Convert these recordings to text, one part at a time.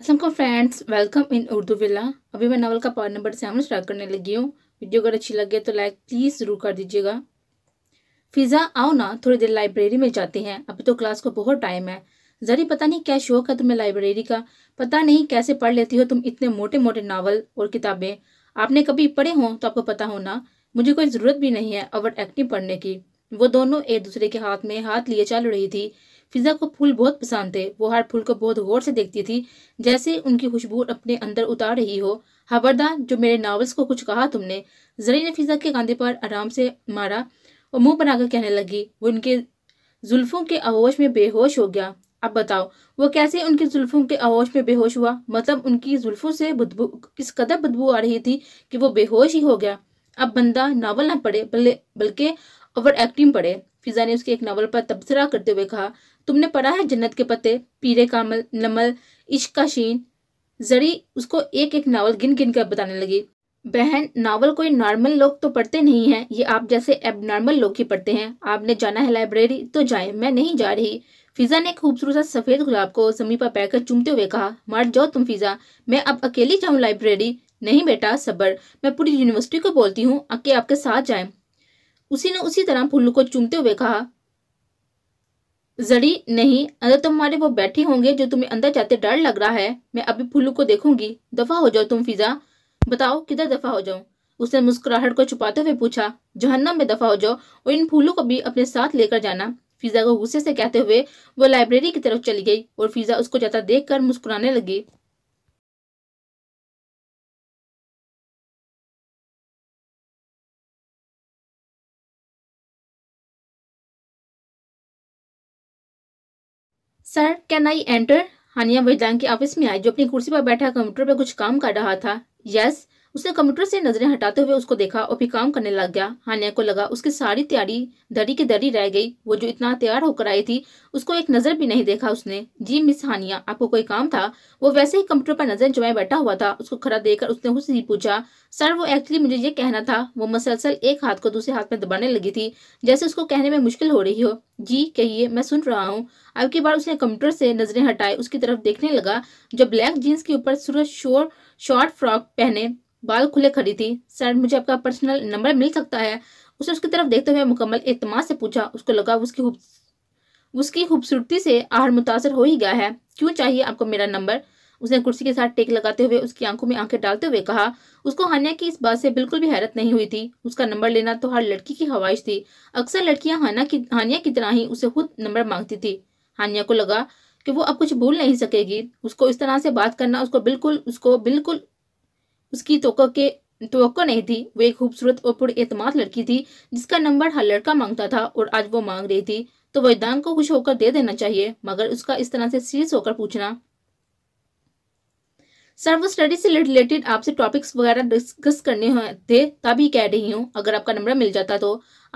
Aslam friends welcome in Urdu villa अभी मैं novel का पार्ट नंबर सेवन स्टार्ट करने लगी हूँ वीडियो अगर अच्छी लगे तो लाइक प्लीज़ ज़रूर कर दीजिएगा फिज़ा आओ ना थोड़ी देर लाइब्रेरी में जाते हैं अभी तो क्लास को बहुत टाइम है जरी पता नहीं क्या शौक है तुम्हें लाइब्रेरी का पता नहीं कैसे पढ़ लेती हो तुम इतने मोटे मोटे नावल और किताबें आपने कभी पढ़े हों तो आपको पता हो ना मुझे कोई ज़रूरत भी नहीं है ओवर एक्टिंग पढ़ने की वो दोनों एक दूसरे के हाथ में हाथ लिए चल रही थी फिजा को फूल बहुत पसंद थे वो हर फूल को बहुत गौर से देखती थी जैसे उनकी खुशबू अपने अंदर उतार रही हो खबरदार जो मेरे नावल्स को कुछ कहा तुमने जरी ने फिजा के कंधे पर आराम से मारा और मुंह बनाकर कहने लगी वो उनके जुल्फों के आगोश में बेहोश हो गया अब बताओ वो कैसे उनके जुल्फों के आगोश में बेहोश हुआ मतलब उनकी जुल्फों से बदबू किस कदर बदबू आ रही थी कि वो बेहोश ही हो गया अब बंदा नावल ना पढ़े बल्कि ओवर एक्टिंग पढ़े फिजा ने उसके एक नावल पर तबसरा करते हुए कहा तुमने पढ़ा है जन्नत के पत्ते पीरे कामल नमल इश्क का शीन जरी उसको एक एक नावल गिन गिन कर बताने लगी बहन नावल कोई नॉर्मल लोग तो पढ़ते नहीं है ये आप जैसे एब नॉर्मल लोग ही पढ़ते हैं आपने जाना है लाइब्रेरी तो जाए मैं नहीं जा रही फिजा ने खूबसूरत सफेद गुलाब को जमी पर कर चूमते हुए कहा मर जाओ तुम फिजा मैं अब अकेली जाऊँ लाइब्रेरी नहीं बेटा सबर मैं पूरी यूनिवर्सिटी को बोलती हूँ अके आपके साथ जाए उसी ने उसी तरह फुल्लू को चूमते हुए कहा जड़ी नहीं अंदर तुम्हारे वो बैठे होंगे जो तुम्हें अंदर जाते डर लग रहा है मैं अभी फुल्लू को देखूंगी दफा हो जाओ तुम फिजा बताओ किधर दफा हो जाऊं उसने मुस्कुराहट को छुपाते हुए पूछा जहन्नम में दफा हो जाओ और इन फूलों को भी अपने साथ लेकर जाना फिजा को गुस्से से कहते हुए वो लाइब्रेरी की तरफ चली गई और फिजा उसको जाता देखकर मुस्कुराने लगी sir can I enter Haniya Wajdan के ऑफिस में आई जो अपनी कुर्सी पर बैठा कंप्यूटर पर कुछ काम कर रहा था यस yes, उसने कंप्यूटर से नजरें हटाते हुए उसको देखा और फिर काम करने लग गया हानिया को लगा उसकी सारी तैयारी दरी की दरी रह गई वो जो इतना तैयार होकर आई थी उसको एक नज़र भी नहीं देखा उसने जी मिस हानिया आपको कोई काम था वो वैसे ही कंप्यूटर पर नजर जमाए बैठा हुआ था उसको खड़ा देखकर उसने उससे ही पूछा सर वो एक्चुअली मुझे ये कहना था वो मसलसल एक हाथ को दूसरे हाथ में दबाने लगी थी जैसे उसको कहने में मुश्किल हो रही हो जी कहिए मैं सुन रहा हूँ अब की बार उसने कंप्यूटर से नजरें हटाए उसकी तरफ देखने लगा जो ब्लैक जीन्स के ऊपर सूरज शोर शॉर्ट फ्रॉक पहने बाल खुले खड़ी थी सर मुझे आपका पर्सनल नंबर मिल सकता है उसने उसकी तरफ देखते हुए मुकम्मल अतमाद से पूछा उसको लगा उसकी हुप, उसकी खूबसूरती से आहर मुतासर हो ही गया है क्यों चाहिए आपको मेरा नंबर उसने कुर्सी के साथ टेक लगाते हुए उसकी आंखों में आंखें डालते हुए कहा उसको हानिया की इस बात से बिल्कुल भी हैरत नहीं हुई थी उसका नंबर लेना तो हर लड़की की ख्वाहिश थी अक्सर लड़कियां हाना की हानिया की तरह ही उसे खुद नंबर मांगती थी हानिया को लगा कि वो अब कुछ भूल नहीं सकेगी उसको इस तरह से बात करना उसको बिल्कुल उसको बिल्कुल उसकी तो के तो नहीं थी वो एक खूबसूरत और पुरमाद लड़की थी जिसका नंबर हर लड़का मांगता था और आज वो मांग रही थी तो वैदान को खुश होकर दे देना चाहिए मगर उसका इस तरह से सीरियस होकर पूछना सर वो स्टडी से रिलेटेड आपसे टॉपिक्स वगैरह डिस्कस करने थे तभी कह रही हूँ अगर आपका नंबर मिल जाता तो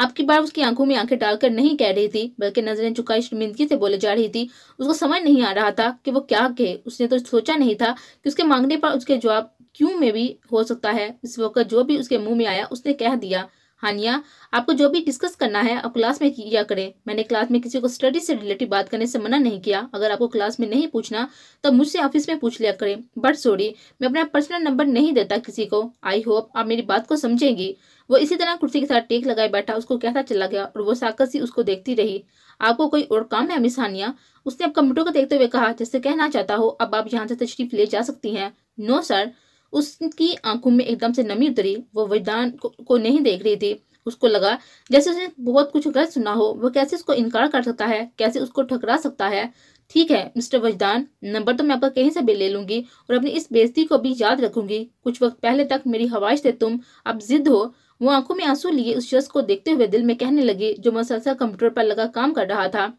आपकी बार उसकी आंखों में आंखें डालकर नहीं कह रही थी बल्कि नजरें चुकाई शर्मिंदगी से बोले जा रही थी उसको समझ नहीं आ रहा था कि वो क्या कहे उसने तो सोचा नहीं था कि उसके मांगने पर उसके जवाब क्यों में भी हो सकता है इस वक्त जो भी उसके मुंह में आया उसने कह दिया हानिया आपको जो भी डिस्कस करना है आप क्लास में किया करें मैंने क्लास में किसी को स्टडी से रिलेटिव बात करने से मना नहीं किया अगर आपको क्लास में नहीं पूछना तो मुझसे ऑफिस में पूछ लिया करें बट सॉरी मैं अपना पर्सनल नंबर नहीं देता किसी को आई होप आप मेरी बात को समझेंगी वो इसी तरह कुर्सी के साथ टेक लगाए बैठा उसको कहता चला गया और वो साकस ही उसको देखती रही आपको कोई और काम है मिस हानिया उसने अब कंप्यूटर को देखते हुए कहा जैसे कहना चाहता हो अब आप यहाँ से तशरीफ ले जा सकती हैं नो सर उसकी आंखों में एकदम से नमी उतरी वो वजदान को, को नहीं देख रही थी उसको लगा जैसे उसने बहुत कुछ गलत सुना हो वह कैसे उसको इनकार कर सकता है कैसे उसको ठकरा सकता है ठीक है मिस्टर वजदान नंबर तो मैं आपका कहीं से भी ले लूंगी और अपनी इस बेजती को भी याद रखूंगी कुछ वक्त पहले तक मेरी हवाइश थे तुम अब जिद हो वो आंखों में आंसू लिए उस शख्स को देखते हुए दिल में कहने लगी जो मसलसल कंप्यूटर पर लगा काम कर रहा था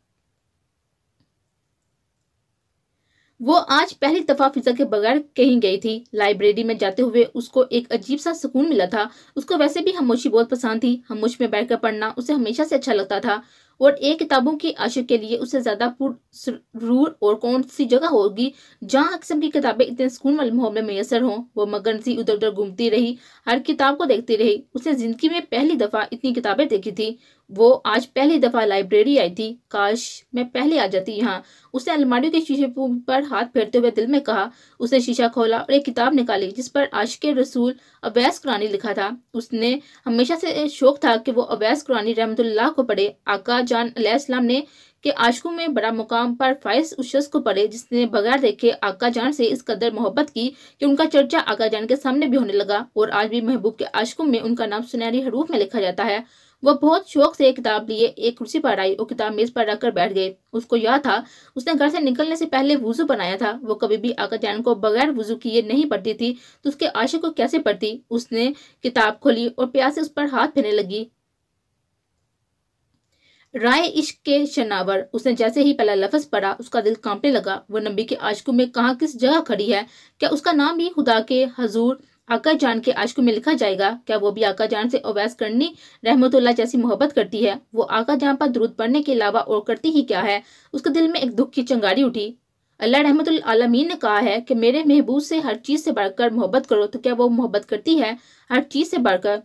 वो आज पहली दफा फिजा के बगैर कहीं गई थी लाइब्रेरी में जाते हुए उसको एक अजीब सा सुकून मिला था उसको वैसे भी हमोशी बहुत पसंद थी हमोश में बैठकर पढ़ना उसे हमेशा से अच्छा लगता था और एक किताबों की आशिक के लिए उससे ज़्यादा पुरूर और कौन सी जगह होगी जहाँ अक्सम की किताबें इतने सुकून वाले माहौल में मैसर हों वो मगन सी उधर उधर घूमती रही हर किताब को देखती रही उसने ज़िंदगी में पहली दफ़ा इतनी किताबें देखी थी वो आज पहली दफ़ा लाइब्रेरी आई थी काश मैं पहले आ जाती यहाँ उसने अलमारी के शीशे पर हाथ फेरते हुए दिल में कहा उसने शीशा खोला और एक किताब निकाली जिस पर आशिक रसूल अवैस कुरानी लिखा था उसने हमेशा से शौक था कि वो अवैस कुरानी रहमतुल्लाह को पढ़े आका जान अलैहिस्सलाम ने के आशकों में बड़ा मुकाम पर फायस उस शख्स को पढ़े जिसने बगैर देखे आका जान से इस कदर मोहब्बत की कि उनका चर्चा आका जान के सामने भी होने लगा और आज भी महबूब के आशकों में उनका नाम सुनहरी हरूफ में लिखा जाता है वह बहुत शौक से एक किताब लिए एक कुर्सी पर आई और किताब मेज पर रखकर बैठ गए उसको यह था उसने घर से निकलने से पहले वजू बनाया था वो कभी भी आकर जान को बगैर वजू किए नहीं पढ़ती थी तो उसके आशय को कैसे पढ़ती उसने किताब खोली और प्यार से उस पर हाथ फेरने लगी राय इश्क के शनावर उसने जैसे ही पहला लफ्ज पढ़ा उसका दिल कांपने लगा वो नबी के आशकों में कहा किस जगह खड़ी है क्या उसका नाम भी खुदा के हजूर आका जान के आश को में लिखा जाएगा क्या वो भी आका जान से अवैस करनी रहमतुल्ला जैसी मोहब्बत करती है वो आका जान पर द्रुद पढ़ने के अलावा और करती ही क्या है उसके दिल में एक दुख की चंगारी उठी अल्लाह रहमत आलमीन ने कहा है कि मेरे महबूब से हर चीज़ से बढ़कर मोहब्बत करो तो क्या वो मोहब्बत करती है हर चीज़ से बढ़कर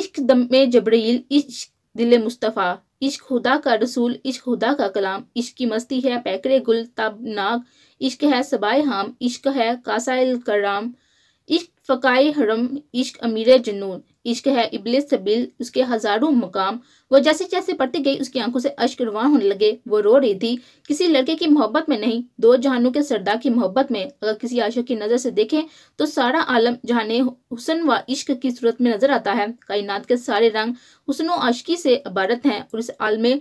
इश्क दम जबरील इश्क दिल मुस्तफ़ा इश्क खुदा का रसूल इश्क खुदा का कलाम इश्क की मस्ती है पैकरे गुल तब नाग इश्क है सबाए हाम इश्क है कासाइल कराम इश्क फकाई हरम इश्क अमीर जनून इश्क है इबलिस सबील उसके हज़ारों मकाम वो जैसे जैसे पढ़ती गई उसकी आंखों से अश्क रवान होने लगे वो रो रही थी किसी लड़के की मोहब्बत में नहीं दो जहानों के सरदार की मोहब्बत में अगर किसी आशिक की नज़र से देखें तो सारा आलम जहान हुसन व इश्क की सूरत में नज़र आता है कायनात के सारे रंग हुसनो आशकी से अबारत हैं और इस आलम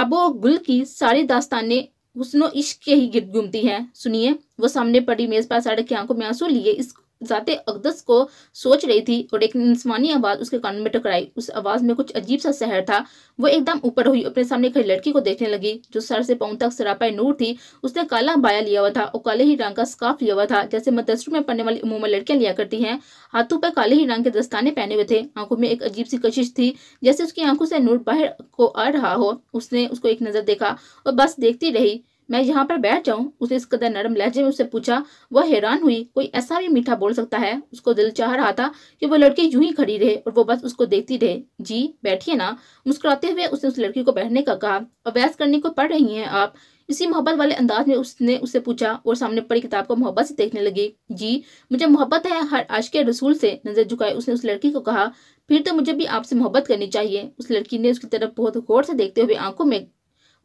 आबो गुल की सारी दास्तानें हुस्नो इश्क के ही गिरद घूमती है सुनिए वो सामने पड़ी मेज पास आड़ की आंखों में आंसू लिए इस जाते अकदस को सोच रही थी और एक इंसमानी आवाज़ उसके कान में टकराई उस आवाज़ में कुछ अजीब सा सहर था वो एकदम ऊपर हुई अपने सामने खड़ी लड़की को देखने लगी जो सर से पाँव तक सरापाई नूर थी उसने काला बाया लिया हुआ था और काले ही रंग का स्काफ लिया हुआ था जैसे मदरसों में पढ़ने वाली उमूमा लड़कियां लिया करती है हाथों पर काले ही रंग के दस्ताने पहने हुए थे आंखों में एक अजीब सी कशिश थी जैसे उसकी आंखों से नूर बाहर को आ रहा हो उसने उसको एक नज़र देखा और बस देखती रही मैं यहाँ पर बैठ जाऊँ उसने इस कदर नरम लहजे में उससे पूछा वह हैरान हुई कोई ऐसा भी मीठा बोल सकता है उसको दिल चाह रहा था कि वो लड़की यूं ही खड़ी रहे और वो बस उसको देखती रहे जी बैठिए ना मुस्कुराते हुए उसने उस लड़की को बैठने का कहा अभ्यास करने को पढ़ रही हैं आप इसी मोहब्बत वाले अंदाज में उसने उससे पूछा और सामने पड़ी किताब को मोहब्बत से देखने लगी जी मुझे मोहब्बत है हर आज के रसूल से नजर झुकाए उसने उस लड़की को कहा फिर तो मुझे भी आपसे मोहब्बत करनी चाहिए उस लड़की ने उसकी तरफ बहुत गौर से देखते हुए आंखों में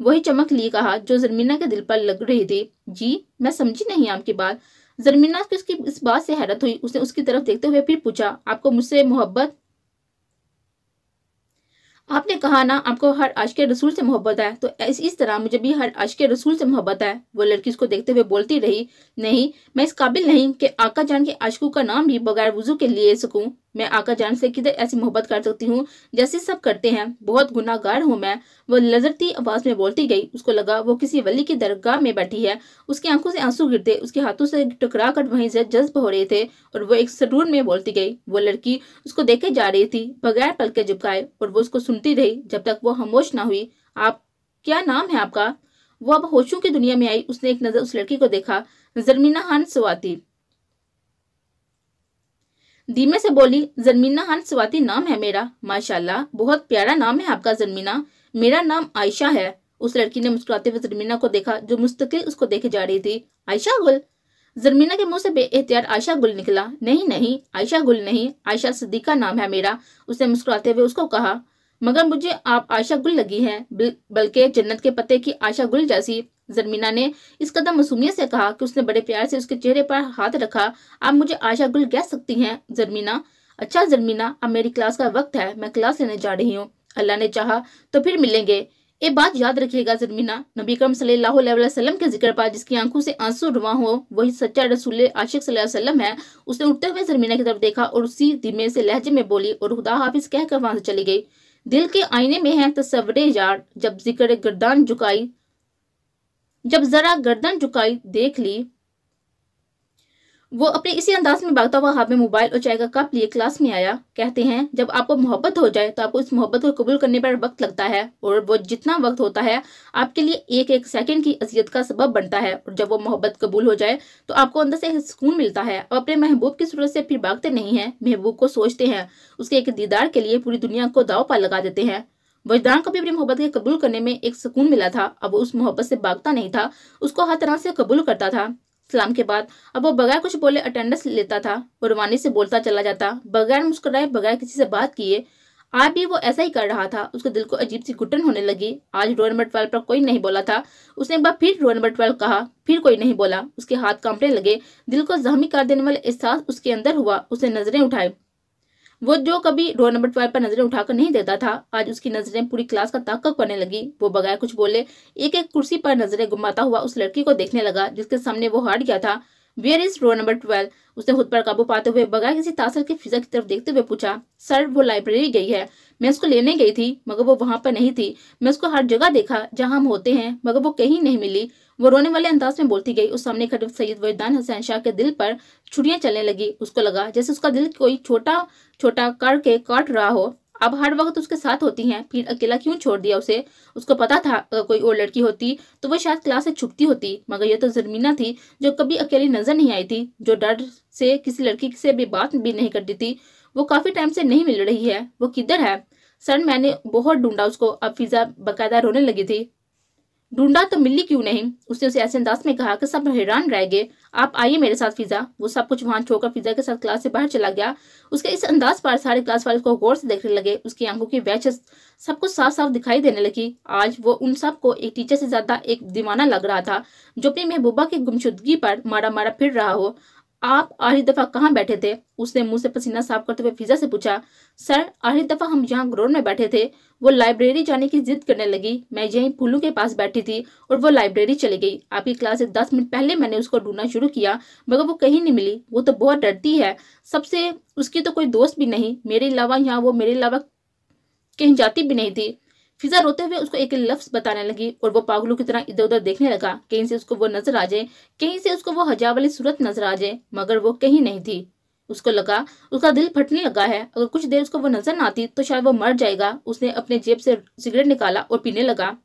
वही चमक लिए कहा जो जरमीना के दिल पर लग रही थी जी मैं समझी नहीं आपकी बात जरमीना उसकी इस बात से हैरत हुई उसने उसकी तरफ देखते हुए फिर पूछा आपको मुझसे मोहब्बत आपने कहा ना आपको हर आश के रसूल से मोहब्बत है तो इस, इस तरह मुझे भी हर आश के रसूल से मोहब्बत है वो लड़की उसको देखते हुए बोलती रही नहीं मैं इस काबिल नहीं कि आका जान के आशकू का नाम भी बगैर वजू के लिए सकूं मैं आका जान से किधर ऐसी मोहब्बत कर सकती हूँ जैसे सब करते हैं बहुत गुनागार हूँ मैं वह लजरती आवाज में बोलती गई उसको लगा वो किसी वली की दरगाह में बैठी है उसकी आंखों से आंसू गिरते उसके हाथों से टकरा कर वहीं से जज्ब हो रहे थे और वो एक सरूर में बोलती गई वो लड़की उसको देखे जा रही थी बगैर पल के झुपकाए और वो उसको सुनती रही जब तक वो खामोश ना हुई आप क्या नाम है आपका वो अब होशों की दुनिया में आई उसने एक नज़र उस लड़की को देखा जर्मीना हान सुवाती धीमे से बोली जन्मीना हंसवाती नाम है मेरा माशाल्लाह बहुत प्यारा नाम है आपका जन्मीना मेरा नाम आयशा है उस लड़की ने मुस्कुराते हुए जर्मीना को देखा जो मुस्तकिल उसको देखे जा रही थी आयशा गुल जर्मीना के मुंह से बेहतियार आयशा गुल निकला नहीं नहीं आयशा गुल नहीं आयशा सदीका नाम है मेरा उसने मुस्कुराते हुए उसको कहा मगर मुझे आप आयशा गुल लगी है बल्कि जन्नत के पते की आयशा गुल जैसी जर्मीना ने इस कदम मसूमिया से कहा कि उसने बड़े प्यार से उसके चेहरे पर हाथ रखा आप मुझे आशा गुल कह सकती हैं जर्मीना अच्छा जर्मीना अब मेरी क्लास का वक्त है मैं क्लास लेने जा रही हूँ अल्लाह ने चाहा तो फिर मिलेंगे ये बात याद रखिएगा जर्मीना नबी करम सल्लल्लाहु अलैहि वसल्लम के जिक्र पर जिसकी आंखों से आंसू रुआ हो वही सच्चा रसूल आशिक वसल्लम है उसने उठते हुए जर्मीना की तरफ देखा और उसी धीमे से लहजे में बोली और खुदा हाफिज कहकर वहां से चली गई दिल के आईने में है तस्वरे यार जब जिक्र गर्दान झुकाई जब जरा गर्दन झुकाई देख ली वो अपने इसी अंदाज में भागता हुआ हाथ में मोबाइल और चाय का कप लिए क्लास में आया कहते हैं जब आपको मोहब्बत हो जाए तो आपको इस मोहब्बत को कबूल करने पर वक्त लगता है और वो जितना वक्त होता है आपके लिए एक एक सेकंड की अजियत का सबब बनता है और जब वो मोहब्बत कबूल हो जाए तो आपको अंदर से सुकून मिलता है और अपने महबूब की सूरत से फिर भागते नहीं है महबूब को सोचते हैं उसके एक दीदार के लिए पूरी दुनिया को दाव पर लगा देते हैं वजदान को भी अपनी मोहब्बत के कबूल करने में एक सुकून मिला था अब वो उस मोहब्बत से भागता नहीं था उसको हर तरह से कबूल करता था सलाम के बाद अब वो बगैर कुछ बोले अटेंडेंस लेता था और रवानी से बोलता चला जाता बगैर मुस्कुराए बगैर किसी से बात किए आज भी वो ऐसा ही कर रहा था उसके दिल को अजीब सी घुटन होने लगी आज रोल नंबर ट्वेल्व पर कोई नहीं बोला था उसने एक बार फिर रोल नंबर ट्वेल्व कहा फिर कोई नहीं बोला उसके हाथ कांपने लगे दिल को जहमी कर देने वाले एहसास उसके अंदर हुआ उसने नजरें उठाई वो जो कभी रोल नंबर ट्वेल्व पर नजरें उठाकर नहीं देता था आज उसकी नजरें पूरी क्लास का ताकत करने लगी वो बगैर कुछ बोले एक एक कुर्सी पर नजरें घुमाता हुआ उस लड़की को देखने लगा जिसके सामने वो हार गया था where is roll number twelve उसने खुद पर काबू पाते हुए बगैर किसी तासर के फिजा की तरफ देखते हुए पूछा सर वो लाइब्रेरी गई है मैं उसको लेने गई थी मगर वो वहां पर नहीं थी मैं उसको हर जगह देखा जहां हम होते हैं मगर वो कहीं नहीं मिली वो रोने वाले अंदाज में बोलती गई उस सामने खड़े सैयद वहीदान हसैन शाह के दिल पर छुरियां चलने लगी उसको लगा जैसे उसका दिल कोई छोटा छोटा करके काट रहा हो अब हर वक्त उसके साथ होती हैं फिर अकेला क्यों छोड़ दिया उसे उसको पता था अगर कोई और लड़की होती तो वह शायद क्लास से छुपती होती मगर यह तो जर्मीना थी जो कभी अकेली नजर नहीं आई थी जो डर से किसी लड़की से भी बात भी नहीं करती थी वो काफी टाइम से नहीं मिल रही है वो किधर है सर मैंने बहुत ढूंढा उसको अब फिजा बाकायदा रोने लगी थी ढूंढा तो मिली क्यों नहीं उसने उसे ऐसे अंदाज में कहा कि सब हैरान रह गए आप आइए मेरे साथ फिजा वो सब कुछ वहां छोड़कर फिजा के साथ क्लास से बाहर चला गया उसके इस अंदाज पर सारे क्लास वाले को गौर से देखने लगे उसकी आंखों की वैच सब कुछ साफ साफ दिखाई देने लगी आज वो उन सब को एक टीचर से ज्यादा एक दीवाना लग रहा था जो अपनी महबूबा की गुमशुदगी पर मारा मारा फिर रहा हो आप आखिरी दफा कहाँ बैठे थे उसने मुंह से पसीना साफ करते हुए फिजा से पूछा सर आखिरी दफा हम यहाँ ग्राउंड में बैठे थे वो लाइब्रेरी जाने की जिद करने लगी मैं यहीं फूलू के पास बैठी थी और वो लाइब्रेरी चली गई आपकी क्लास से दस मिनट पहले मैंने उसको ढूंढना शुरू किया मगर वो कहीं नहीं मिली वो तो बहुत डरती है सबसे उसकी तो कोई दोस्त भी नहीं मेरे अलावा यहाँ वो मेरे अलावा कहीं जाती भी नहीं थी फिजा रोते हुए उसको एक लफ्ज बताने लगी और वो पागलों की तरह इधर उधर देखने लगा कहीं से उसको वो नजर आ जाए कहीं से उसको वो हजा वाली सूरत नजर आ जाए मगर वो कहीं नहीं थी उसको लगा उसका दिल फटने लगा है अगर कुछ देर उसको वो नजर ना आती तो शायद वो मर जाएगा उसने अपने जेब से सिगरेट निकाला और पीने लगा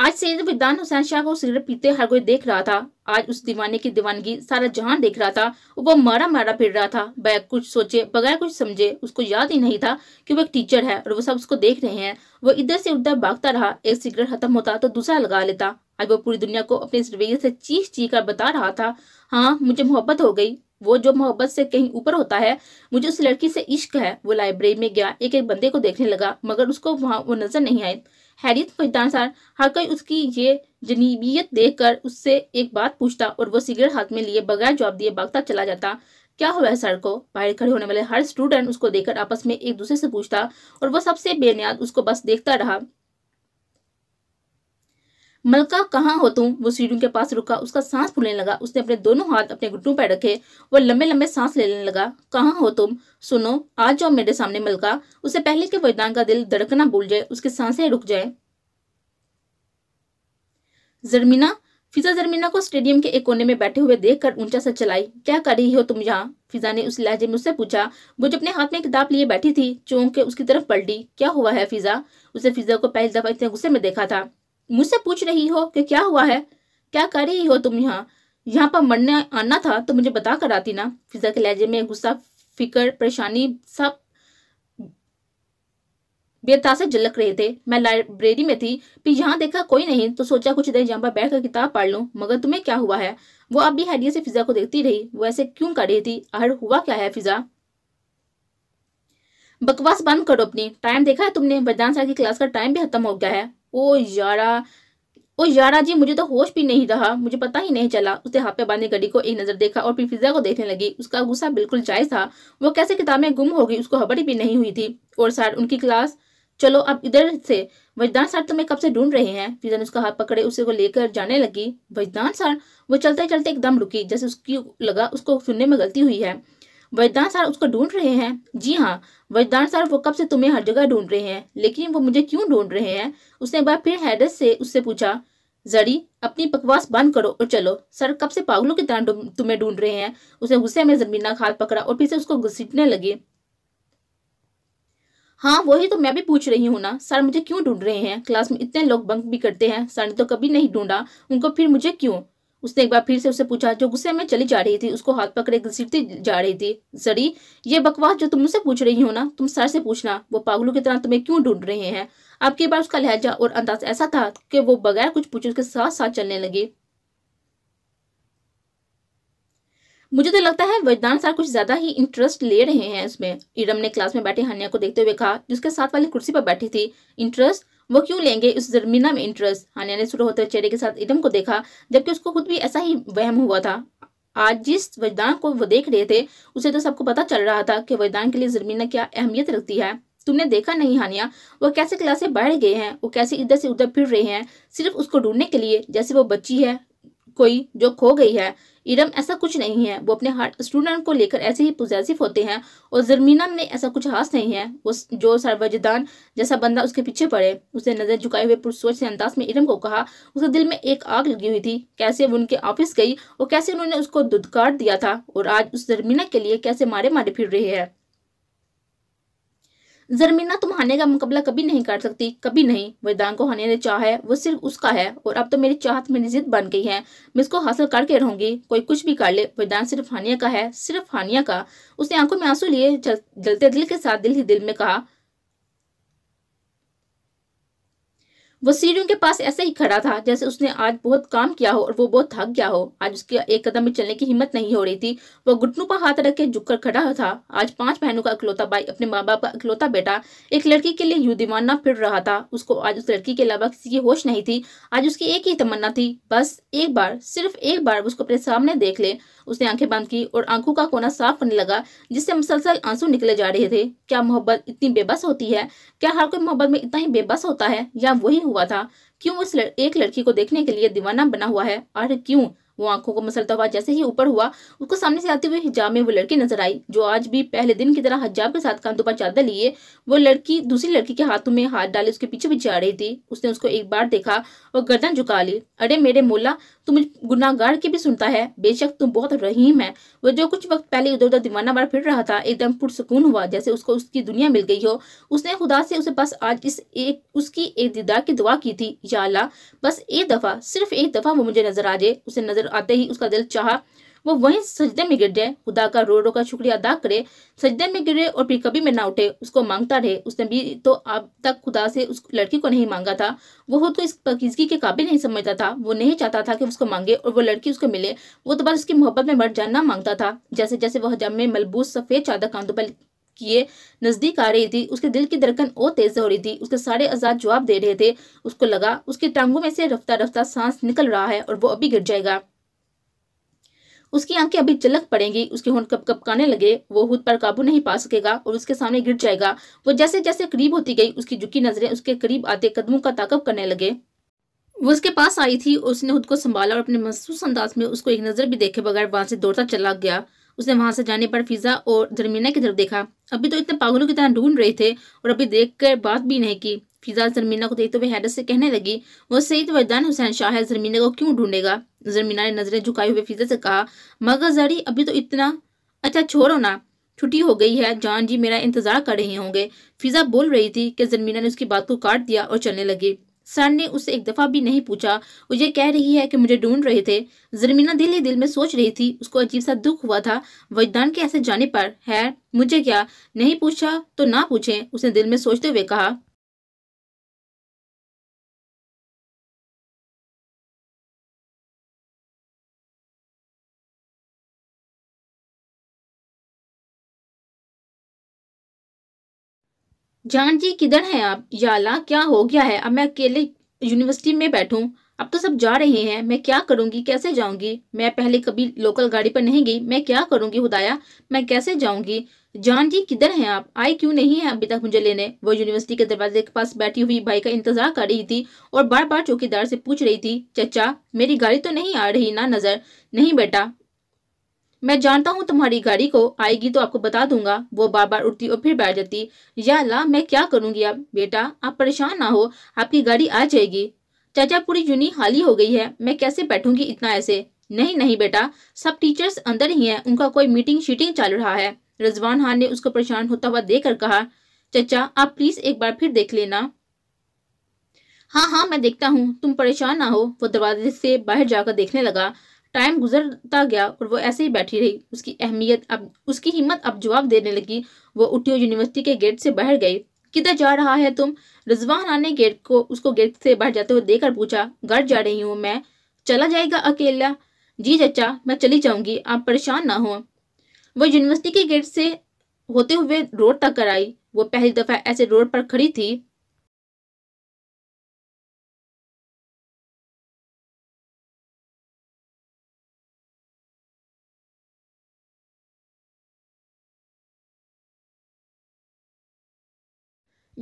आज सैयद विदान हुसैन शाह को सिगरेट पीते हर कोई देख रहा था आज उस दीवाने की दीवानगी सारा जहान देख रहा था वो मारा मारा फिर रहा था वह कुछ सोचे बगैर कुछ समझे उसको याद ही नहीं था कि वो एक टीचर है और वो सब उसको देख रहे हैं वो इधर से उधर भागता रहा एक सिगरेट खत्म होता तो दूसरा लगा लेता आज वो पूरी दुनिया को अपने रवैये से चीख चीख कर बता रहा था हाँ मुझे मोहब्बत हो गई वो जो मोहब्बत से कहीं ऊपर होता है मुझे उस लड़की से इश्क है वो लाइब्रेरी में गया एक एक बंदे को देखने लगा मगर उसको वहाँ वो नजर नहीं आई हैरियत सार हर कोई उसकी ये जनीबियत देखकर उससे एक बात पूछता और वो सिगरेट हाथ में लिए बगैर जवाब दिए भागता चला जाता क्या हुआ है सर को बाहर खड़े होने वाले हर स्टूडेंट उसको देखकर आपस में एक दूसरे से पूछता और वह सबसे बेनियाद उसको बस देखता रहा मलका कहाँ हो तुम वो सीढ़ियों के पास रुका उसका सांस फूलने लगा उसने अपने दोनों हाथ अपने घुटनों पर रखे वह लंबे लंबे सांस लेने लगा कहाँ हो तुम सुनो आज जाओ मेरे सामने मलका उसे पहले के वैदान का दिल धड़कना भूल जाए उसके सांसें रुक जाए जर्मीना फिजा जर्मीना को स्टेडियम के एक कोने में बैठे हुए देखकर ऊंचा सा चलाई क्या कर रही हो तुम यहाँ फिजा ने उस लहजे में उससे पूछा वो जो अपने हाथ में किताब लिए बैठी थी चौंक के उसकी तरफ पलटी क्या हुआ है फिजा उसे फिजा को पहली दफा इतने गुस्से में देखा था मुझसे पूछ रही हो कि क्या हुआ है क्या कर रही हो तुम यहाँ यहाँ पर मरने आना था तो मुझे बता कर आती ना फिजा के लहजे में गुस्सा फिकर परेशानी सब बेता से झलक रहे थे मैं लाइब्रेरी में थी फिर यहाँ देखा कोई नहीं तो सोचा कुछ देर यहाँ पर बैठ कर किताब पढ़ लूँ मगर तुम्हें क्या हुआ है वो अब भी हैरियत से फिजा को देखती रही वो ऐसे क्यों कर रही थी आहर हुआ क्या है फिजा बकवास बंद करो अपनी टाइम देखा है तुमने वैदान साहब की क्लास का टाइम भी खत्म हो गया है ओ यारा ओ यारा जी मुझे तो होश भी नहीं रहा मुझे पता ही नहीं चला उसने पे बांधी घड़ी को एक नज़र देखा और फिर फिजा को देखने लगी उसका गुस्सा बिल्कुल जायज़ था वो कैसे किताबें गुम हो गई उसको खबर भी नहीं हुई थी और सर उनकी क्लास चलो अब इधर से वजदान सर तुम्हें कब से ढूंढ रहे हैं फिजा ने उसका हाथ पकड़े उसे को लेकर जाने लगी वजदान सर वो चलते चलते एकदम रुकी जैसे उसकी लगा उसको सुनने में गलती हुई है वजदान सर उसको ढूंढ रहे हैं जी हाँ वजदान सर वो कब से तुम्हें हर जगह ढूंढ रहे हैं लेकिन वो मुझे क्यों ढूंढ रहे हैं उसने एक बार फिर हैदर से उससे पूछा जरी अपनी बकवास बंद करो और चलो सर कब से पागलों की तरह तुम्हें ढूंढ रहे हैं उसने गुस्से में जमीना खाल पकड़ा और फिर से उसको घसीटने लगे हाँ वही तो मैं भी पूछ रही हूँ ना सर मुझे क्यों ढूंढ रहे हैं क्लास में इतने लोग बंक भी करते हैं सर ने तो कभी नहीं ढूंढा उनको फिर मुझे क्यों उसने एक बार फिर से उसे पूछा जो गुस्से में चली जा रही थी उसको हाथ पकड़े घसीटती जा रही थी जरी ये बकवास जो तुम मुझसे पूछ रही हो ना तुम सर से पूछना वो पागलों की तरह तुम्हें क्यों ढूंढ रहे हैं की बार उसका लहजा और अंदाज ऐसा था कि वो बगैर कुछ पूछे उसके साथ साथ चलने लगी मुझे तो लगता है वजदान सर कुछ ज्यादा ही इंटरेस्ट ले रहे हैं इसमें इरम ने क्लास में बैठे हनिया को देखते हुए कहा जिसके साथ वाली कुर्सी पर बैठी थी इंटरेस्ट वो क्यों लेंगे उस जर्मीना में इंटरेस्ट हानिया ने शुरू होते चेहरे के साथ इदम को देखा जबकि उसको खुद भी ऐसा ही वहम हुआ था आज जिस वजदान को वो देख रहे थे उसे तो सबको पता चल रहा था कि वजदान के लिए जर्मीना क्या अहमियत रखती है तुमने देखा नहीं हानिया वो कैसे क्लास से बाहर गए हैं वो कैसे इधर से उधर फिर रहे हैं सिर्फ उसको ढूंढने के लिए जैसे वो बच्ची है कोई जो खो गई है इरम ऐसा कुछ नहीं है वो अपने हर स्टूडेंट को लेकर ऐसे ही पोजेसिव होते हैं और जर्मीना में ऐसा कुछ हास नहीं है वो जो सरवजदान जैसा बंदा उसके पीछे पड़े उसने नज़र झुकाए हुए पुरसोच से अंदाज में इरम को कहा उसके दिल में एक आग लगी हुई थी कैसे वो उनके ऑफिस गई और कैसे उन्होंने उसको दुदकार दिया था और आज उस जर्मीना के लिए कैसे मारे मारे फिर रही है जरमीना तुम हाने का मुकाबला कभी नहीं कर सकती कभी नहीं वरदान को हाने ने चाह वो सिर्फ उसका है और अब तो मेरी चाहत मेरी जिद बन गई है मैं इसको हासिल करके रहूंगी कोई कुछ भी कर ले वरदान सिर्फ हानिया का है सिर्फ हानिया का उसने आंखों में आंसू लिए जलते दिल के साथ दिल ही दिल में कहा वो सीढ़ियों के पास ऐसे ही खड़ा था जैसे उसने आज बहुत काम किया हो और वो बहुत थक गया हो आज उसके एक कदम में चलने की हिम्मत नहीं हो रही थी वो घुटनों पर हाथ रख के झुककर खड़ा था आज पांच बहनों का अकलौता भाई अपने माँ बाप का अकलौता बेटा एक लड़की के लिए यू दीवाना फिर रहा था उसको आज उस लड़की के अलावा किसी की होश नहीं थी आज उसकी एक ही तमन्ना थी बस एक बार सिर्फ एक बार उसको अपने सामने देख ले उसने आंखें बंद की और आंखों का कोना साफ करने लगा जिससे मुसलसल आंसू निकले जा रहे थे क्या मोहब्बत इतनी बेबस होती है क्या हर कोई मोहब्बत में इतना ही बेबस होता है या वही हुआ था क्यों उस लड़, एक लड़की को देखने के लिए दीवाना बना हुआ है और क्यों वो आंखों को मसलता हुआ जैसे ही ऊपर हुआ उसको सामने से आते हुए हिजाब में वो लड़की नजर आई जो आज भी पहले दिन की तरह हिजाब के साथ कांधों पर चादर लिए वो लड़की दूसरी लड़की के हाथों में हाथ डाले उसके पीछे पीछे आ रही थी उसने उसको एक बार देखा और गर्दन झुका ली अरे मेरे मोला तुम गुनागार की भी सुनता है बेशक तुम बहुत रहीम है वह जो कुछ वक्त पहले उधर उधर दीवाना बार फिर रहा था एकदम पुरसकून हुआ जैसे उसको उसकी दुनिया मिल गई हो उसने खुदा से उसे बस आज इस एक उसकी एक दीदार की दुआ की थी या बस एक दफ़ा सिर्फ एक दफ़ा वो मुझे नजर आ जाए उसे नजर आते ही उसका दिल चाह वो वहीं सजदे में गिर जाए खुदा का रो रो का शुक्रिया अदा करे सजदे में गिरे और फिर कभी में ना उठे उसको मांगता रहे उसने भी तो अब तक खुदा से उस लड़की को नहीं मांगा था वो खुद को तो इस पकीजगी के काबिल नहीं समझता था वो नहीं चाहता था कि उसको मांगे और वो लड़की उसको मिले वो तो बस उसकी मोहब्बत में मर जाना मांगता था जैसे जैसे वह जम में मलबूस सफ़ेद चादर कांधों पर किए नज़दीक आ रही थी उसके दिल की धड़कन और तेज हो रही थी उसके सारे आजाद जवाब दे रहे थे उसको लगा उसकी टांगों में से रफ्ता रफ्ता सांस निकल रहा है और वो अभी गिर जाएगा उसकी आंखें अभी झलक पड़ेंगी उसके होंठ कप कपकाने लगे वो खुद पर काबू नहीं पा सकेगा और उसके सामने गिर जाएगा वो जैसे जैसे करीब होती गई उसकी झुकी नजरें उसके करीब आते कदमों का ताकब करने लगे वो उसके पास आई थी और उसने खुद को संभाला और अपने महसूस अंदाज में उसको एक नज़र भी देखे बगैर वहाँ से दौड़ता चला गया उसने वहां से जाने पर फिज़ा और जर्मीना की तरफ देखा अभी तो इतने पागलों की तरह ढूंढ रहे थे और अभी देख कर बात भी नहीं की फिजा जरमीना को देखते हुए हैरत से कहने लगी वो सईद वरदान हुसैन शाह है जरमीना को क्यों ढूंढेगा जरमीना ने नजरें झुकाए हुए फिजा से कहा मगर जरी अभी तो इतना अच्छा छोड़ो ना छुट्टी हो गई है जान जी मेरा इंतजार कर रहे होंगे फिजा बोल रही थी कि जरमीना ने उसकी बात को काट दिया और चलने लगी सर ने उससे एक दफ़ा भी नहीं पूछा वो ये कह रही है कि मुझे ढूंढ रहे थे जरमीना दिल ही दिल में सोच रही थी उसको अजीब सा दुख हुआ था वजदान के ऐसे जाने पर है मुझे क्या नहीं पूछा तो ना पूछे उसने दिल में सोचते हुए कहा जान जी किधर हैं आप याला क्या हो गया है अब मैं अकेले यूनिवर्सिटी में बैठूं अब तो सब जा रहे हैं मैं क्या करूंगी कैसे जाऊंगी मैं पहले कभी लोकल गाड़ी पर नहीं गई मैं क्या करूंगी हुदाया मैं कैसे जाऊंगी जान जी किधर हैं आप आई क्यों नहीं है अभी तक मुझे लेने वो यूनिवर्सिटी के दरवाजे के पास बैठी हुई भाई का इंतजार कर रही थी और बार बार चौकीदार से पूछ रही थी चचा मेरी गाड़ी तो नहीं आ रही ना नजर नहीं बेटा मैं जानता हूँ तुम्हारी गाड़ी को आएगी तो आपको बता दूंगा वो बार बार उठती और फिर बैठ जाती या ला मैं क्या करूँगी अब बेटा आप परेशान ना हो आपकी गाड़ी आ जाएगी चाचा पूरी यूनी हाली हो गई है मैं कैसे बैठूंगी इतना ऐसे नहीं नहीं बेटा सब टीचर्स अंदर ही हैं उनका कोई मीटिंग शीटिंग चल रहा है रजवान खान ने उसको परेशान होता हुआ देखकर कहा चाचा आप प्लीज एक बार फिर देख लेना हाँ हाँ मैं देखता हूँ तुम परेशान ना हो वो दरवाजे से बाहर जाकर देखने लगा टाइम गुजरता गया और वो ऐसे ही बैठी रही उसकी अहमियत अब उसकी हिम्मत अब जवाब देने लगी वो उठी और यूनिवर्सिटी के गेट से बाहर गई किधर जा रहा है तुम रिजवान ने गेट को उसको गेट से बाहर जाते हुए देखकर पूछा घर जा रही हूँ मैं चला जाएगा अकेला जी चचा मैं चली जाऊंगी आप परेशान ना हो वो यूनिवर्सिटी के गेट से होते हुए रोड तक कर आई वो पहली दफ़ा ऐसे रोड पर खड़ी थी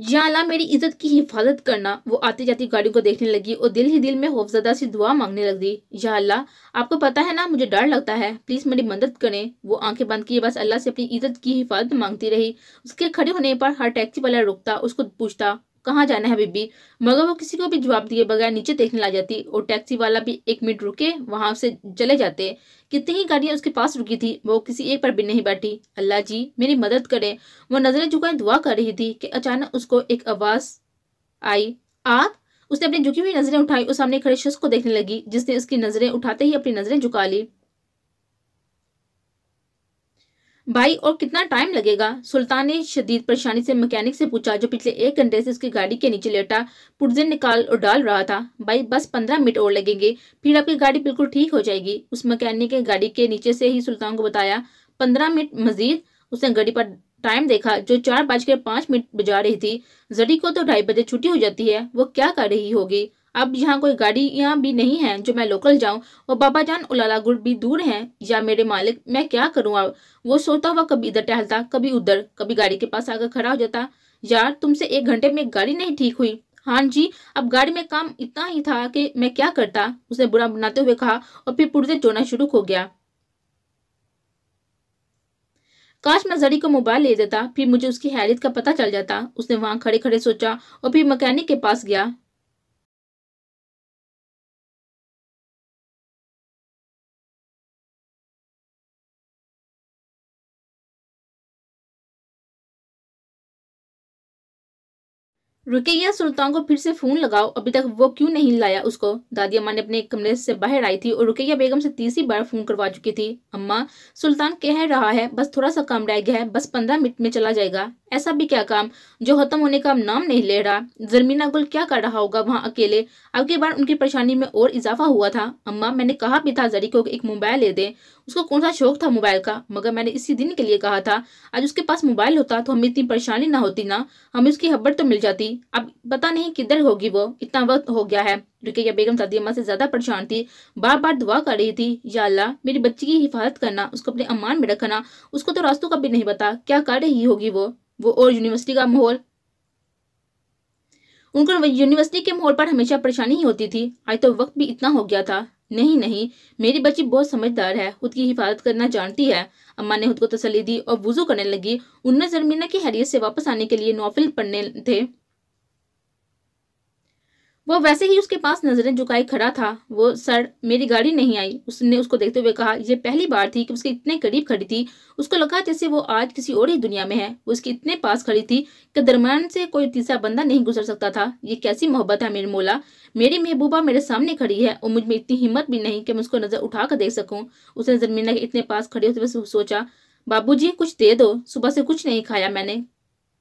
जाला अल्लाह मेरी इज्जत की हिफाजत करना वो आती जाती गाड़ियों को देखने लगी और दिल ही दिल में खौफजदा सी दुआ मांगने लग दी या अल्लाह आपको पता है ना मुझे डर लगता है प्लीज़ मेरी मदद करें वो आंखें बंद किए बस अल्लाह से अपनी इज्जत की हिफाजत मांगती रही उसके खड़े होने पर हर टैक्सी वाला रुकता उसको पूछता कहाँ जाना है बीबी मगर वो किसी को भी जवाब दिए बगैर नीचे देखने ला जाती और टैक्सी वाला भी एक मिनट रुके वहां से चले जाते कितनी ही गाड़ियां उसके पास रुकी थी वो किसी एक पर भी नहीं बैठी अल्लाह जी मेरी मदद करे वो नजरें झुकाए दुआ कर रही थी कि अचानक उसको एक आवाज आई आप उसने अपनी झुकी हुई नजरें उठाई और सामने खड़े शख्स को देखने लगी जिसने उसकी नजरें उठाते ही अपनी नजरें झुका ली भाई और कितना टाइम लगेगा सुल्तान ने शदीद परेशानी से मैकेनिक से पूछा जो पिछले एक घंटे से उसकी गाड़ी के नीचे लेटा पुर्जे निकाल और डाल रहा था भाई बस पंद्रह मिनट और लगेंगे फिर आपकी गाड़ी बिल्कुल ठीक हो जाएगी उस मैकेनिक ने गाड़ी के नीचे से ही सुल्तान को बताया पंद्रह मिनट मजीद उसने गाड़ी पर टाइम देखा जो चार बजकर पाँच मिनट बजा रही थी जड़ी को तो ढाई बजे छुट्टी हो जाती है वो क्या कर रही होगी अब यहाँ कोई गाड़ियाँ भी नहीं हैं जो मैं लोकल जाऊँ और बाबा जान उलाला गुड़ भी दूर हैं या मेरे मालिक मैं क्या करूँ अब वो सोता हुआ कभी इधर टहलता कभी उधर कभी गाड़ी के पास आकर खड़ा हो जाता यार तुमसे एक घंटे में गाड़ी नहीं ठीक हुई हाँ जी अब गाड़ी में काम इतना ही था कि मैं क्या करता उसने बुरा बनाते हुए कहा और फिर पुरजे चोना शुरू हो गया काश मैं जड़ी को मोबाइल ले देता फिर मुझे उसकी हैरियत का पता चल जाता उसने वहां खड़े खड़े सोचा और फिर मैकेनिक के पास गया रुकैया सुल्तान को फिर से फ़ोन लगाओ अभी तक वो क्यों नहीं लाया उसको दादी अम्मा ने अपने कमरे से बाहर आई थी और रुकैया बेगम से तीसरी बार फ़ोन करवा चुकी थी अम्मा सुल्तान कह रहा है बस थोड़ा सा काम रह गया है बस पंद्रह मिनट में चला जाएगा ऐसा भी क्या काम जो खत्म होने का नाम नहीं ले रहा जरमीना गुल क्या कर रहा होगा वहाँ अकेले अब की बार उनकी परेशानी में और इजाफा हुआ था अम्मा मैंने कहा भी था जरी को एक मोबाइल ले दे उसको कौन सा शौक था मोबाइल का मगर मैंने इसी दिन के लिए कहा था आज उसके पास मोबाइल होता तो हमें इतनी परेशानी ना होती ना हमें उसकी हब्बर तो मिल जाती अब पता नहीं किधर होगी वो इतना वक्त हो गया है रुकैया बेगम सादी अम्मा से ज़्यादा परेशान थी बार बार दुआ कर रही थी या अल्लाह मेरी बच्ची की हिफाजत करना उसको अपने अमान में रखना उसको तो रास्तों का भी नहीं पता क्या कर रही होगी वो वो और यूनिवर्सिटी का माहौल उनको यूनिवर्सिटी के माहौल पर हमेशा परेशानी ही होती थी आज तो वक्त भी इतना हो गया था नहीं नहीं मेरी बच्ची बहुत समझदार है खुद की हिफाजत करना जानती है अम्मा ने खुद को तसली दी और वजू करने लगी उन्होंने जरमीना की हैरियत से वापस आने के लिए नॉवेल पढ़ने थे वो वैसे ही उसके पास नजरें झुकाए खड़ा था वो सर मेरी गाड़ी नहीं आई उसने उसको देखते हुए कहा ये पहली बार थी कि उसके इतने करीब खड़ी थी उसको लगा जैसे वो आज किसी और ही दुनिया में है वो उसके इतने पास खड़ी थी कि दरमियान से कोई तीसरा बंदा नहीं गुजर सकता था ये कैसी मोहब्बत है मेरे मोला मेरी महबूबा मेरे सामने खड़ी है और मुझ में इतनी हिम्मत भी नहीं कि मैं उसको नजर उठा कर देख सकूँ उसने जमीना के इतने पास खड़े होते हुए सोचा बाबू जी कुछ दे दो सुबह से कुछ नहीं खाया मैंने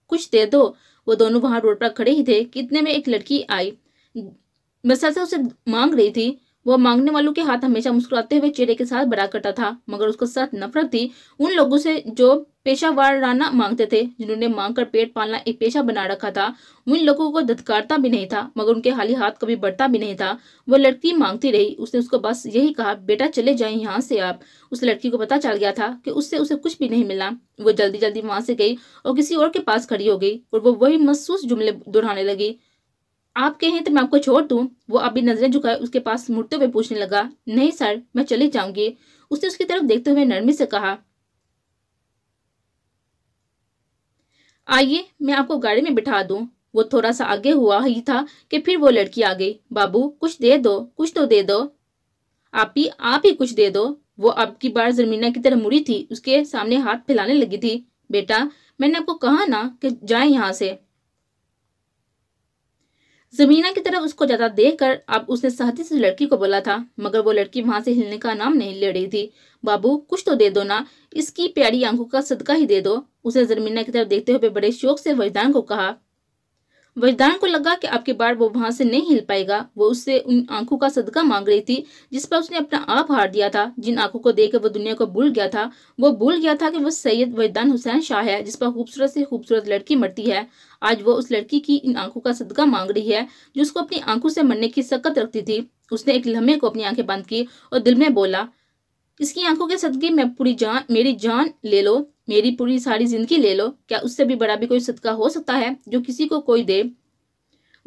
कुछ दे दो वो दोनों वहां रोड पर खड़े ही थे कितने में एक लड़की आई मिर्सा से उसे मांग रही थी वह मांगने वालों के हाथ हमेशा मुस्कुराते हुए चेहरे के साथ बड़ा करता था मगर उसको सख्त नफरत थी उन लोगों से जो पेशावाराना मांगते थे जिन्होंने मांग कर पेट पालना एक पेशा बना रखा था उन लोगों को धतकारता भी नहीं था मगर उनके हाली हाथ कभी बढ़ता भी नहीं था वह लड़की मांगती रही उसने उसको बस यही कहा बेटा चले जाए यहाँ से आप उस लड़की को पता चल गया था कि उससे उसे कुछ भी नहीं मिला वो जल्दी जल्दी वहां से गई और किसी और के पास खड़ी हो गई और वो वही महसूस जुमले दोहराने लगी आप कहें तो मैं आपको छोड़ दूं वो अभी नजरें झुकाए उसके पास मुड़ते हुए पूछने लगा नहीं सर मैं चले जाऊंगी उसने उसकी तरफ देखते हुए नरमी से कहा आइए मैं आपको गाड़ी में बिठा दूं वो थोड़ा सा आगे हुआ ही था कि फिर वो लड़की आ गई बाबू कुछ दे दो कुछ तो दे दो आप ही आप ही कुछ दे दो वो अब की बार जमीना की तरह मुड़ी थी उसके सामने हाथ फैलाने लगी थी बेटा मैंने आपको कहा ना कि जाए यहाँ से जमीना की तरफ उसको ज्यादा देख कर अब उसने सहती से लड़की को बोला था मगर वो लड़की वहां से हिलने का नाम नहीं ले रही थी बाबू कुछ तो दे दो ना इसकी प्यारी आंखों का सदका ही दे दो उसने जमीना की तरफ देखते हुए बड़े शौक से वजदान को कहा वजदान को लगा कि आपके बार वो वहां से नहीं हिल पाएगा वो उससे उन आंखों का सदका मांग रही थी जिस पर उसने अपना आप हार दिया था जिन आंखों को देखकर वो दुनिया को भूल गया था वो भूल गया था कि वो सैयद वजदान हुसैन शाह है जिस पर खूबसूरत से खूबसूरत लड़की मरती है आज वो उस लड़की की इन आंखों का सदका मांग रही है जो उसको अपनी आंखों से मरने की सकत रखती थी उसने एक लम्हे को अपनी आंखें बंद की और दिल में बोला किसकी आंखों के सदके मैं पूरी जान मेरी जान ले लो मेरी पूरी सारी जिंदगी ले लो क्या उससे भी बड़ा भी कोई सदका हो सकता है जो किसी को कोई दे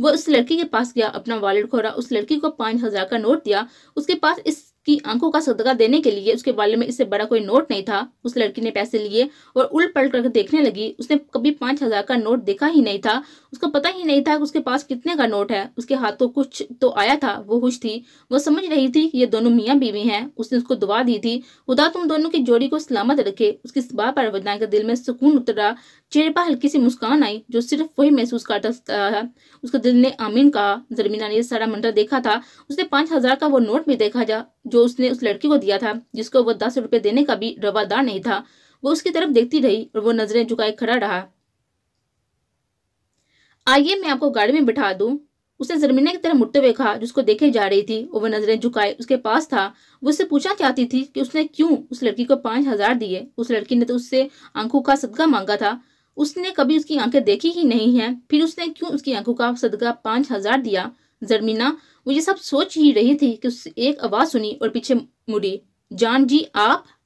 वो उस लड़की के पास गया अपना वॉलेट खोरा उस लड़की को पांच हजार का नोट दिया उसके पास इसकी आंखों का सदका देने के लिए उसके वाले में इससे बड़ा कोई नोट नहीं था उस लड़की ने पैसे लिए और उल्ट पलट कर देखने लगी उसने कभी पांच हजार का नोट देखा ही नहीं था उसको पता ही नहीं था कि उसके पास कितने का नोट है उसके हाथ को कुछ तो आया था वो खुश थी वो समझ रही थी ये दोनों मियाँ बीवी हैं उसने उसको दुआ दी थी उदा तुम दोनों की जोड़ी को सलामत रखे उसकी बाप परवदना के दिल में सुकून उतरा चेहरे पर हल्की सी मुस्कान आई जो सिर्फ वही महसूस करता था उसके दिल ने आमीन कहा जरमीना ने सारा मंडल देखा था उसने पांच हज़ार का वो नोट भी देखा जा जो उसने उस लड़की को दिया था जिसको वो दस रुपये देने का भी रवादार नहीं था वो उसकी तरफ देखती रही और वो नजरें झुकाए खड़ा रहा आइए मैं आपको गाड़ी में बिठा दूं उसने जर्मीना की तरह मुड़ते हुए कहा जिसको देखे जा रही थी वो नजरें झुकाए उसके पास था वो उससे पूछना चाहती थी कि उसने क्यों उस लड़की को पांच हजार दिए उस लड़की ने तो उससे आंखों का सदका मांगा था उसने कभी उसकी आंखें देखी ही नहीं है फिर उसने क्यों उसकी आंखों का सदका पांच हजार दिया जरमीना वो ये सब सोच ही रही थी कि उससे एक आवाज़ सुनी और पीछे मुड़ी जान जी आप